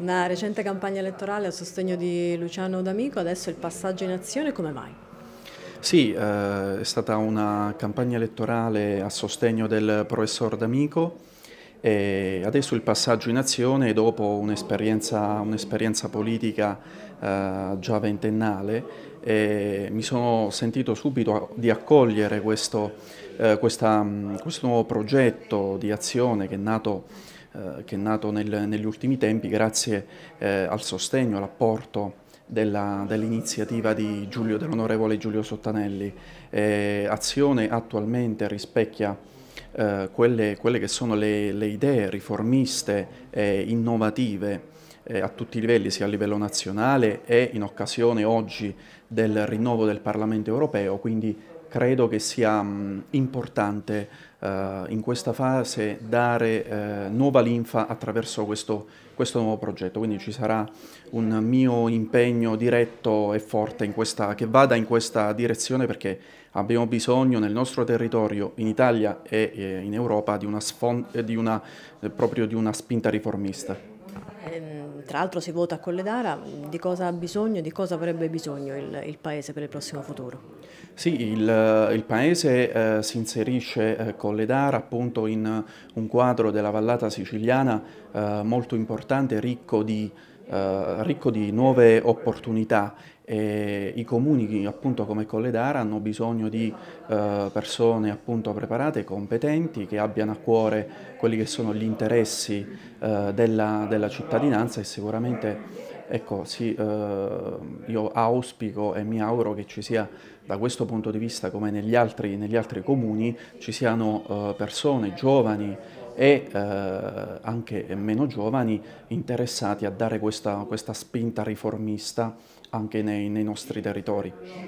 Una recente campagna elettorale a sostegno di Luciano D'Amico, adesso il passaggio in azione, come mai? Sì, eh, è stata una campagna elettorale a sostegno del professor D'Amico e adesso il passaggio in azione dopo un'esperienza, un politica eh, già ventennale mi sono sentito subito di accogliere questo, eh, questa, mm, questo nuovo progetto di azione che è nato eh, che è nato nel, negli ultimi tempi grazie eh, al sostegno, all'apporto dell'iniziativa dell dell'onorevole Giulio Sottanelli. Eh, azione attualmente rispecchia eh, quelle, quelle, che sono le, le idee riformiste e innovative eh, a tutti i livelli, sia a livello nazionale e in occasione oggi del rinnovo del Parlamento europeo, quindi credo che sia mh, mm, importante eh, in questa fase dare eh, nuova linfa attraverso questo, questo, nuovo progetto, quindi ci sarà un mio impegno diretto e forte questa, che vada in questa direzione perché abbiamo bisogno nel nostro territorio, in Italia e eh, in Europa, di una, di una, eh, proprio di una spinta riformista. Ehm, tra l'altro si vota a Colledara, di cosa ha bisogno, di cosa avrebbe bisogno il, il Paese per il prossimo futuro? Sì, il, eh, il Paese eh, si inserisce eh, Colledara appunto in un quadro della vallata siciliana eh, molto importante, ricco di eh, ricco di nuove opportunità e i comuni appunto come Colledara hanno bisogno di eh, persone appunto preparate, competenti, che abbiano a cuore quelli che sono gli interessi eh, della, della, cittadinanza e sicuramente ecco, sì, eh, io auspico e mi auguro che ci sia da questo punto di vista come negli altri, negli altri comuni ci siano eh, persone giovani e eh, anche meno giovani interessati a dare questa, questa spinta riformista anche nei, nei nostri territori.